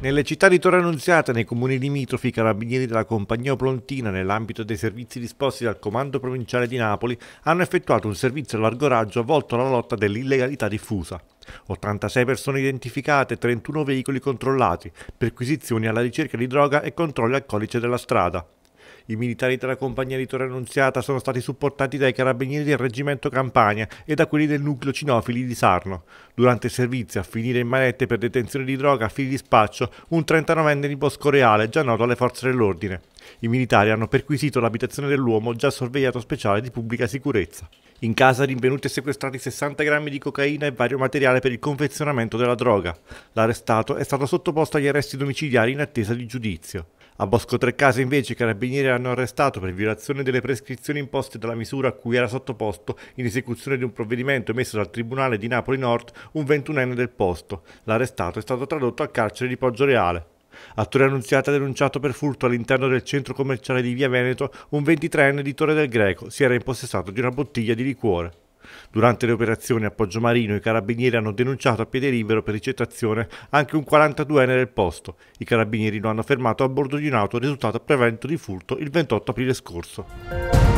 Nelle città di Torre Annunziata, nei comuni limitrofi, i carabinieri della compagnia Plontina, nell'ambito dei servizi disposti dal Comando Provinciale di Napoli, hanno effettuato un servizio a largo raggio volto alla lotta dell'illegalità diffusa. 86 persone identificate, 31 veicoli controllati, perquisizioni alla ricerca di droga e controlli al codice della strada. I militari della compagnia di Torre Annunziata sono stati supportati dai carabinieri del reggimento Campania e da quelli del nucleo cinofili di Sarno. Durante il servizio a finire in manette per detenzione di droga a fili di spaccio un 39enne di Bosco Reale già noto alle forze dell'ordine. I militari hanno perquisito l'abitazione dell'uomo già sorvegliato speciale di pubblica sicurezza. In casa rinvenuti e sequestrati 60 grammi di cocaina e vario materiale per il confezionamento della droga. L'arrestato è stato sottoposto agli arresti domiciliari in attesa di giudizio. A Bosco Trecase invece i carabinieri hanno arrestato per violazione delle prescrizioni imposte dalla misura a cui era sottoposto in esecuzione di un provvedimento emesso dal Tribunale di Napoli Nord un ventunenne del posto. L'arrestato è stato tradotto al carcere di Poggio Reale. A Torre Annunziata ha denunciato per furto all'interno del centro commerciale di Via Veneto un 23enne di Torre del Greco si era impossessato di una bottiglia di liquore. Durante le operazioni a Poggio Marino i carabinieri hanno denunciato a piede libero per ricettazione anche un 42enne del posto. I carabinieri lo hanno fermato a bordo di un'auto risultata prevento di furto il 28 aprile scorso.